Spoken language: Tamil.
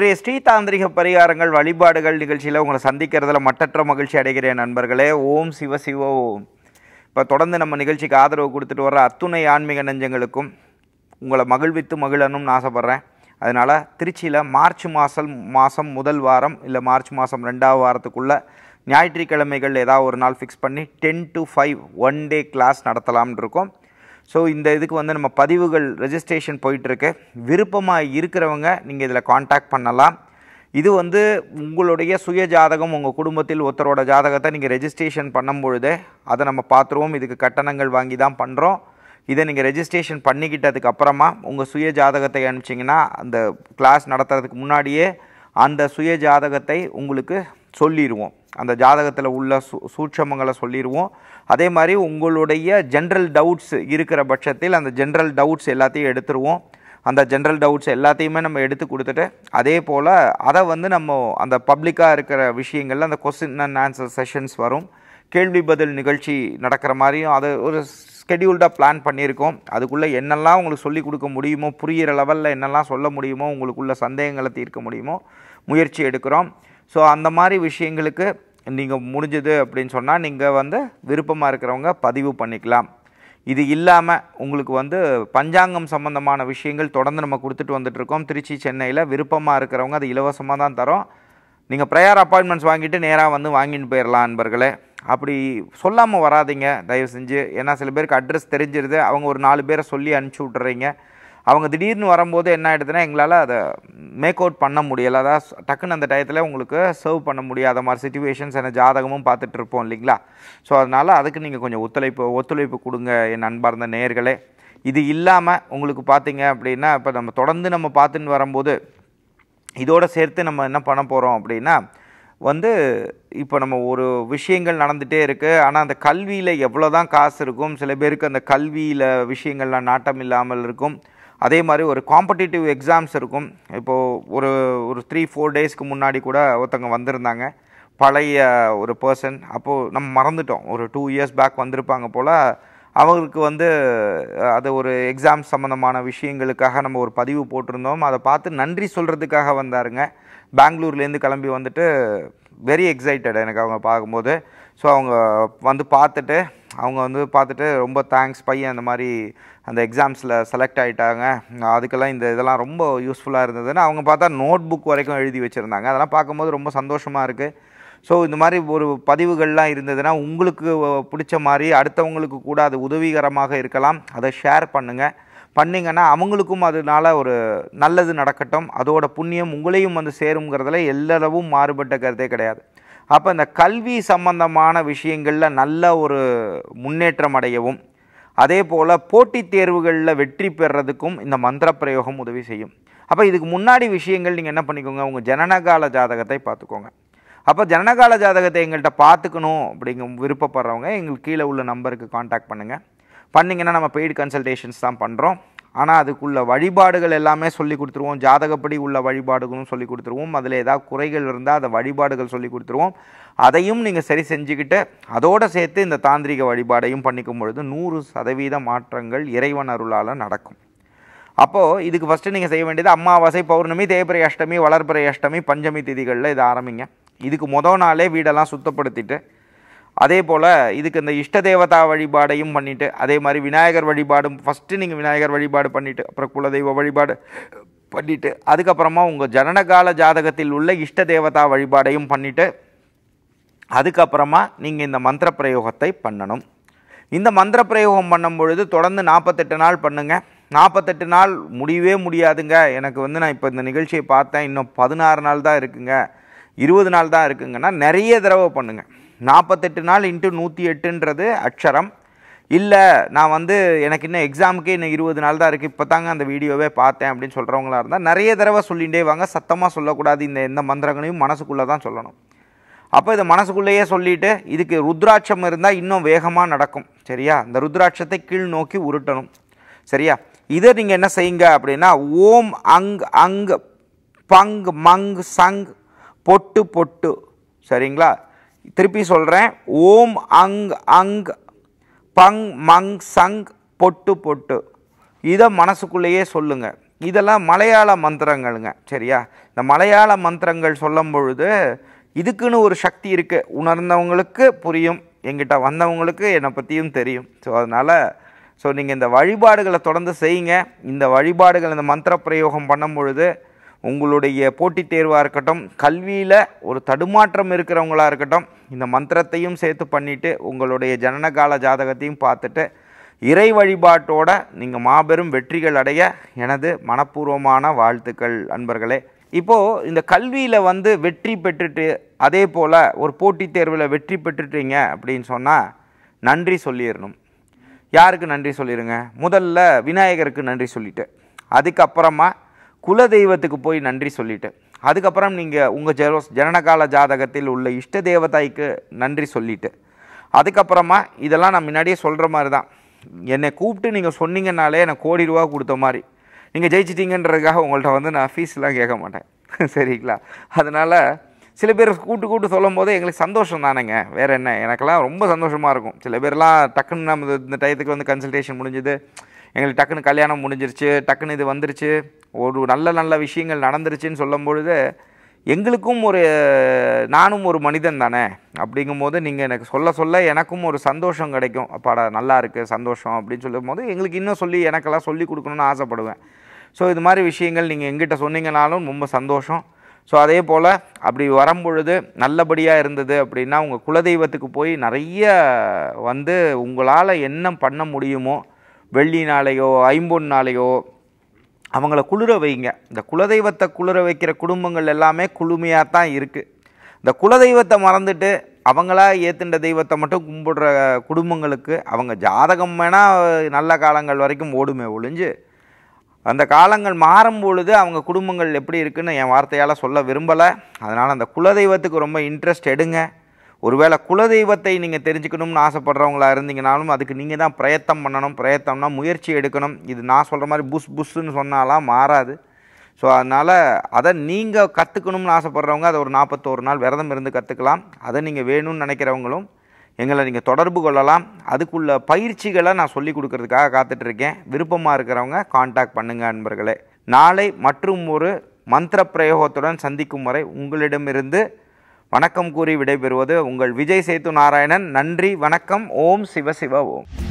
இன்றைய ஸ்ரீ பரிகாரங்கள் வழிபாடுகள் நிகழ்ச்சியில் உங்களை சந்திக்கிறதுல மட்டற்ற மகிழ்ச்சி அடைகிறேன் நண்பர்களே ஓம் சிவ சிவ ஓம் இப்போ தொடர்ந்து நம்ம நிகழ்ச்சிக்கு ஆதரவு கொடுத்துட்டு வர அத்துணை ஆன்மீக நெஞ்சங்களுக்கும் உங்களை மகிழ்வித்து மகிழணும்னு ஆசைப்பட்றேன் அதனால் திருச்சியில் மார்ச் மாதம் மாதம் முதல் வாரம் இல்லை மார்ச் மாதம் ரெண்டாவது வாரத்துக்குள்ளே ஞாயிற்றுக்கிழமைகள் ஏதாவது ஒரு நாள் ஃபிக்ஸ் பண்ணி ten to five one day class நடத்தலாம்னு இருக்கோம் ஸோ இந்த இதுக்கு வந்து நம்ம பதிவுகள் ரெஜிஸ்ட்ரேஷன் போயிட்டுருக்கு விருப்பமாக இருக்கிறவங்க நீங்கள் இதில் காண்டாக்ட் பண்ணலாம் இது வந்து உங்களுடைய சுய ஜாதகம் உங்கள் குடும்பத்தில் ஒருத்தரோட ஜாதகத்தை நீங்கள் ரெஜிஸ்ட்ரேஷன் பண்ணும் பொழுது அதை நம்ம பார்த்துருவோம் இதுக்கு கட்டணங்கள் வாங்கி தான் பண்ணுறோம் இதை நீங்கள் ரெஜிஸ்ட்ரேஷன் பண்ணிக்கிட்டதுக்கு அப்புறமா உங்கள் சுய ஜாதகத்தை அனுப்பிச்சிங்கன்னா அந்த கிளாஸ் நடத்துறதுக்கு முன்னாடியே அந்த சுய ஜாதகத்தை உங்களுக்கு சொல்லிடுவோம் அந்த ஜாதகத்தில் உள்ள சூ சூட்சமங்களை சொல்லிடுவோம் அதே மாதிரி உங்களுடைய ஜென்ரல் டவுட்ஸ் இருக்கிற பட்சத்தில் அந்த ஜென்ரல் டவுட்ஸ் எல்லாத்தையும் எடுத்துருவோம் அந்த ஜென்ரல் டவுட்ஸ் எல்லாத்தையுமே நம்ம எடுத்து கொடுத்துட்டு அதே போல் அதை வந்து நம்ம அந்த பப்ளிக்காக இருக்கிற விஷயங்களில் அந்த கொஸ்டின் அண்ட் ஆன்சர் செஷன்ஸ் வரும் கேள்வி பதில் நிகழ்ச்சி நடக்கிற மாதிரியும் அதை ஒரு ஸ்கெடியூல்டாக பிளான் பண்ணியிருக்கோம் அதுக்குள்ளே என்னெல்லாம் உங்களுக்கு சொல்லிக் கொடுக்க முடியுமோ புரிகிற லெவலில் என்னெல்லாம் சொல்ல முடியுமோ உங்களுக்குள்ள சந்தேகங்களை தீர்க்க முடியுமோ முயற்சி எடுக்கிறோம் ஸோ அந்த மாதிரி விஷயங்களுக்கு நீங்கள் முடிஞ்சது அப்படின்னு சொன்னால் நீங்கள் வந்து விருப்பமாக இருக்கிறவங்க பதிவு பண்ணிக்கலாம் இது இல்லாமல் உங்களுக்கு வந்து பஞ்சாங்கம் சம்மந்தமான விஷயங்கள் தொடர்ந்து நம்ம கொடுத்துட்டு வந்துட்ருக்கோம் திருச்சி சென்னையில் விருப்பமாக இருக்கிறவங்க அது இலவசமாக தான் தரோம் நீங்கள் ப்ரேயர் அப்பாயின்மெண்ட்ஸ் வாங்கிட்டு நேராக வந்து வாங்கிட்டு போயிடலாம் அன்பர்களே அப்படி சொல்லாமல் வராதிங்க தயவு செஞ்சு ஏன்னா சில பேருக்கு அட்ரஸ் தெரிஞ்சிருது அவங்க ஒரு நாலு பேரை சொல்லி அனுப்பிச்சி விட்டுறீங்க அவங்க திடீர்னு வரும்போது என்ன ஆகிடுதுன்னா எங்களால் அதை மேக் அவுட் பண்ண முடியலை அதாவது டக்குன்னு அந்த டயத்தில் உங்களுக்கு சர்வ் பண்ண முடியாத மாதிரி சுச்சுவேஷன்ஸ் என்ன ஜாதகமும் பார்த்துட்டு இருப்போம் இல்லைங்களா ஸோ அதனால் அதுக்கு நீங்கள் கொஞ்சம் ஒத்துழைப்பு ஒத்துழைப்பு கொடுங்க என் அன்பார்ந்த நேர்களே இது இல்லாமல் உங்களுக்கு பார்த்தீங்க அப்படின்னா இப்போ நம்ம தொடர்ந்து நம்ம பார்த்துன்னு வரும்போது இதோடு சேர்த்து நம்ம என்ன பண்ண போகிறோம் அப்படின்னா வந்து இப்போ நம்ம ஒரு விஷயங்கள் நடந்துகிட்டே இருக்குது ஆனால் அந்த கல்வியில் எவ்வளோ தான் காசு இருக்கும் சில பேருக்கு அந்த கல்வியில் விஷயங்கள்லாம் நாட்டம் இல்லாமல் இருக்கும் அதே மாதிரி ஒரு காம்படிட்டிவ் எக்ஸாம்ஸ் இருக்கும் இப்போது ஒரு ஒரு த்ரீ ஃபோர் டேஸ்க்கு முன்னாடி கூட ஒருத்தவங்க வந்திருந்தாங்க பழைய ஒரு பர்சன் அப்போது நம்ம மறந்துட்டோம் ஒரு டூ இயர்ஸ் பேக் வந்திருப்பாங்க போல் அவங்களுக்கு வந்து அது ஒரு எக்ஸாம் சம்மந்தமான விஷயங்களுக்காக நம்ம ஒரு பதிவு போட்டிருந்தோம் அதை பார்த்து நன்றி சொல்கிறதுக்காக வந்தாருங்க பெங்களூர்லேருந்து கிளம்பி வந்துட்டு வெரி எக்ஸைட்டட் எனக்கு அவங்க பார்க்கும்போது ஸோ அவங்க வந்து பார்த்துட்டு அவங்க வந்து பார்த்துட்டு ரொம்ப தேங்க்ஸ் பையன் அந்த மாதிரி அந்த எக்ஸாம்ஸில் செலக்ட் ஆகிட்டாங்க அதுக்கெல்லாம் இந்த இதெல்லாம் ரொம்ப யூஸ்ஃபுல்லாக இருந்ததுன்னு அவங்க பார்த்தா நோட் புக் வரைக்கும் எழுதி வச்சுருந்தாங்க அதெல்லாம் பார்க்கும்போது ரொம்ப சந்தோஷமாக இருக்குது ஸோ இந்த மாதிரி ஒரு பதிவுகள்லாம் இருந்ததுன்னா உங்களுக்கு பிடிச்ச மாதிரி அடுத்தவங்களுக்கு கூட அது உதவிகரமாக இருக்கலாம் அதை ஷேர் பண்ணுங்கள் பண்ணிங்கன்னா அவங்களுக்கும் அதனால் ஒரு நல்லது நடக்கட்டும் அதோட புண்ணியம் உங்களையும் வந்து சேருங்கிறதுல எல்லளவும் மாறுபட்ட கருத்தே கிடையாது அப்போ இந்த கல்வி சம்பந்தமான விஷயங்களில் நல்ல ஒரு முன்னேற்றம் அடையவும் அதே போல் போட்டித் தேர்வுகளில் வெற்றி பெறதுக்கும் இந்த மந்திர பிரயோகம் உதவி செய்யும் அப்போ இதுக்கு முன்னாடி விஷயங்கள் நீங்கள் என்ன பண்ணிக்கோங்க உங்கள் ஜனனகால ஜாதகத்தை பார்த்துக்கோங்க அப்போ ஜனனகால ஜாதகத்தை எங்கள்கிட்ட பார்த்துக்கணும் அப்படிங்க விருப்பப்படுறவங்க எங்களுக்கு கீழே உள்ள நம்பருக்கு காண்டாக்ட் பண்ணுங்கள் பண்ணிங்கன்னா நம்ம பெய்டு கன்சல்டேஷன்ஸ் தான் பண்ணுறோம் ஆனால் அதுக்குள்ள வழிபாடுகள் எல்லாமே சொல்லி கொடுத்துருவோம் ஜாதகப்படி உள்ள வழிபாடுகளும் சொல்லி கொடுத்துருவோம் அதில் ஏதாவது குறைகள் இருந்தால் அதை வழிபாடுகள் சொல்லி கொடுத்துருவோம் அதையும் நீங்கள் சரி செஞ்சுக்கிட்டு அதோடு சேர்த்து இந்த தாந்திரிக வழிபாடையும் பண்ணிக்கும் பொழுது நூறு சதவீத மாற்றங்கள் இறைவன் அருளால் நடக்கும் அப்போது இதுக்கு ஃபஸ்ட்டு நீங்கள் செய்ய வேண்டியது அம்மாவாசை பௌர்ணமி தேய்பிரை அஷ்டமி வளர்பிரை அஷ்டமி பஞ்சமி திதிகளில் இதை ஆரம்பிங்க இதுக்கு மொதல் நாளே வீடெல்லாம் சுத்தப்படுத்திட்டு அதே போல் இதுக்கு இந்த இஷ்ட தேவதா வழிபாடையும் பண்ணிவிட்டு அதே மாதிரி விநாயகர் வழிபாடும் ஃபஸ்ட்டு நீங்கள் விநாயகர் வழிபாடு பண்ணிவிட்டு அப்புறம் குலதெய்வ வழிபாடு பண்ணிவிட்டு அதுக்கப்புறமா உங்கள் ஜனனகால ஜாதகத்தில் உள்ள இஷ்ட தேவதா வழிபாடையும் பண்ணிவிட்டு அதுக்கப்புறமா நீங்கள் இந்த மந்திர பிரயோகத்தை பண்ணணும் இந்த மந்திர பிரயோகம் பண்ணும் பொழுது தொடர்ந்து நாற்பத்தெட்டு நாள் பண்ணுங்கள் நாற்பத்தெட்டு நாள் முடியவே முடியாதுங்க எனக்கு வந்து நான் இப்போ இந்த நிகழ்ச்சியை பார்த்தேன் இன்னும் பதினாறு நாள் தான் இருக்குங்க இருபது நாள் தான் இருக்குங்கன்னா நிறைய தடவை பண்ணுங்கள் நாற்பத்தெட்டு நாள் இன்ட்டு நூற்றி எட்டுன்றது அக்ஷரம் இல்லை நான் வந்து எனக்கு இன்னும் எக்ஸாமுக்கே இன்னும் இருபது நாள் தான் இருக்குது இப்போ தாங்க அந்த வீடியோவே பார்த்தேன் அப்படின்னு சொல்கிறவங்களா இருந்தால் நிறைய தடவை சொல்லிகிட்டே வாங்க சத்தமாக சொல்லக்கூடாது இந்த எந்த மந்திரங்களையும் மனசுக்குள்ளே தான் சொல்லணும் அப்போ இதை மனசுக்குள்ளேயே சொல்லிவிட்டு இதுக்கு ருத்ராட்சம் இருந்தால் இன்னும் வேகமாக நடக்கும் சரியா இந்த ருத்ராட்சத்தை கீழ் நோக்கி உருட்டணும் சரியா இதை நீங்கள் என்ன செய்யுங்க அப்படின்னா ஓம் அங் அங் பங் மங் சங் பொட்டு பொட்டு சரிங்களா திருப்பி சொல்கிறேன் ஓம் அங் அங் பங் மங் சங் பொட்டு பொட்டு இதை மனசுக்குள்ளேயே சொல்லுங்கள் இதெல்லாம் மலையாள மந்திரங்களுங்க சரியா இந்த மலையாள மந்திரங்கள் சொல்லும் பொழுது இதுக்குன்னு ஒரு சக்தி இருக்குது உணர்ந்தவங்களுக்கு புரியும் எங்கிட்ட வந்தவங்களுக்கு என்னை பற்றியும் தெரியும் ஸோ அதனால் ஸோ நீங்கள் இந்த வழிபாடுகளை தொடர்ந்து செய்யுங்க இந்த வழிபாடுகள் இந்த மந்திர பிரயோகம் பண்ணும் பொழுது உங்களுடைய போட்டித் தேர்வாக இருக்கட்டும் கல்வியில் ஒரு தடுமாற்றம் இருக்கிறவங்களாக இருக்கட்டும் இந்த மந்திரத்தையும் சேர்த்து பண்ணிவிட்டு உங்களுடைய ஜனனகால ஜாதகத்தையும் பார்த்துட்டு இறை வழிபாட்டோட நீங்கள் மாபெரும் வெற்றிகள் அடைய எனது மனப்பூர்வமான வாழ்த்துக்கள் அன்பர்களே இப்போது இந்த கல்வியில் வந்து வெற்றி பெற்றுட்டு அதே போல் ஒரு போட்டித் தேர்வில் வெற்றி பெற்றுட்டீங்க அப்படின்னு சொன்னால் நன்றி சொல்லிடணும் யாருக்கு நன்றி சொல்லிடுங்க முதல்ல விநாயகருக்கு நன்றி சொல்லிவிட்டு அதுக்கப்புறமா குல தெய்வத்துக்கு போய் நன்றி சொல்லிட்டு அதுக்கப்புறம் நீங்கள் உங்கள் ஜெரோ ஜனனகால ஜாதகத்தில் உள்ள இஷ்ட தேவதாய்க்கு நன்றி சொல்லிவிட்டு அதுக்கப்புறமா இதெல்லாம் நான் முன்னாடியே சொல்கிற மாதிரி தான் என்னை கூப்பிட்டு நீங்கள் சொன்னீங்கனாலே எனக்கு கோடி ரூபா கொடுத்த மாதிரி நீங்கள் ஜெயிச்சிட்டிங்கன்றதுக்காக உங்கள்கிட்ட வந்து நான் ஃபீஸ்லாம் கேட்க மாட்டேன் சரிங்களா அதனால் சில பேர் கூட்டு கூட்டு சொல்லும் போது எங்களுக்கு சந்தோஷம் தானேங்க வேறு என்ன எனக்கெல்லாம் ரொம்ப சந்தோஷமாக இருக்கும் சில பேர்லாம் டக்குன்னு நம்ம இந்த டயத்துக்கு வந்து கன்சல்டேஷன் முடிஞ்சுது எங்களுக்கு டக்குன்னு கல்யாணம் முடிஞ்சிருச்சு டக்குன்னு இது வந்துருச்சு ஒரு நல்ல நல்ல விஷயங்கள் நடந்துருச்சுன்னு சொல்லும் பொழுது எங்களுக்கும் ஒரு நானும் ஒரு மனிதன் தானே அப்படிங்கும் போது நீங்கள் எனக்கு சொல்ல சொல்ல எனக்கும் ஒரு சந்தோஷம் கிடைக்கும் அப்பாடா நல்லா இருக்குது சந்தோஷம் அப்படின்னு சொல்லும் போது எங்களுக்கு இன்னும் சொல்லி எனக்கெல்லாம் சொல்லி கொடுக்கணும்னு ஆசைப்படுவேன் ஸோ இது மாதிரி விஷயங்கள் நீங்கள் எங்கிட்ட சொன்னீங்கனாலும் ரொம்ப சந்தோஷம் ஸோ அதே போல் அப்படி வரும்பொழுது நல்லபடியாக இருந்தது அப்படின்னா உங்கள் குலதெய்வத்துக்கு போய் நிறைய வந்து உங்களால் என்ன பண்ண முடியுமோ வெள்ளினாலேயோ ஐம்பொன்னாலேயோ அவங்கள குளிர வைங்க இந்த குலதெய்வத்தை குளிர வைக்கிற குடும்பங்கள் எல்லாமே குளுமையாக தான் இருக்குது இந்த குலதெய்வத்தை மறந்துட்டு அவங்களா ஏற்றுண்ட தெய்வத்தை மட்டும் கும்பிடுற குடும்பங்களுக்கு அவங்க ஜாதகம் வேணால் நல்ல காலங்கள் வரைக்கும் ஓடுமே ஒழிஞ்சு அந்த காலங்கள் மாறும் பொழுது அவங்க குடும்பங்கள் எப்படி இருக்குதுன்னு என் வார்த்தையால் சொல்ல விரும்பலை அதனால் அந்த குலதெய்வத்துக்கு ரொம்ப இன்ட்ரெஸ்ட் எடுங்க ஒருவேளை குலதெய்வத்தை நீங்கள் தெரிஞ்சுக்கணும்னு ஆசைப்படுறவங்களா இருந்தீங்கனாலும் அதுக்கு நீங்கள் தான் பிரயத்தம் பண்ணணும் பிரயத்தம்னா முயற்சி எடுக்கணும் இது நான் சொல்கிற மாதிரி புஷ் புஷ்ஷுன்னு சொன்னாலாம் மாறாது ஸோ அதனால் அதை நீங்கள் கற்றுக்கணும்னு ஆசைப்பட்றவங்க அதை ஒரு நாற்பத்தோரு நாள் விரதம் இருந்து கற்றுக்கலாம் அதை நீங்கள் வேணும்னு நினைக்கிறவங்களும் எங்களை நீங்கள் தொடர்பு கொள்ளலாம் அதுக்குள்ள பயிற்சிகளை நான் சொல்லி கொடுக்கறதுக்காக காத்துட்ருக்கேன் விருப்பமாக இருக்கிறவங்க காண்டாக்ட் பண்ணுங்கள் அன்பர்களே நாளை மற்றும் ஒரு மந்திர பிரயோகத்துடன் சந்திக்கும் வரை உங்களிடமிருந்து வணக்கம் கூறி விடைபெறுவது உங்கள் விஜய் சேத்து நாராயணன் நன்றி வணக்கம் ஓம் சிவ சிவ ஓம்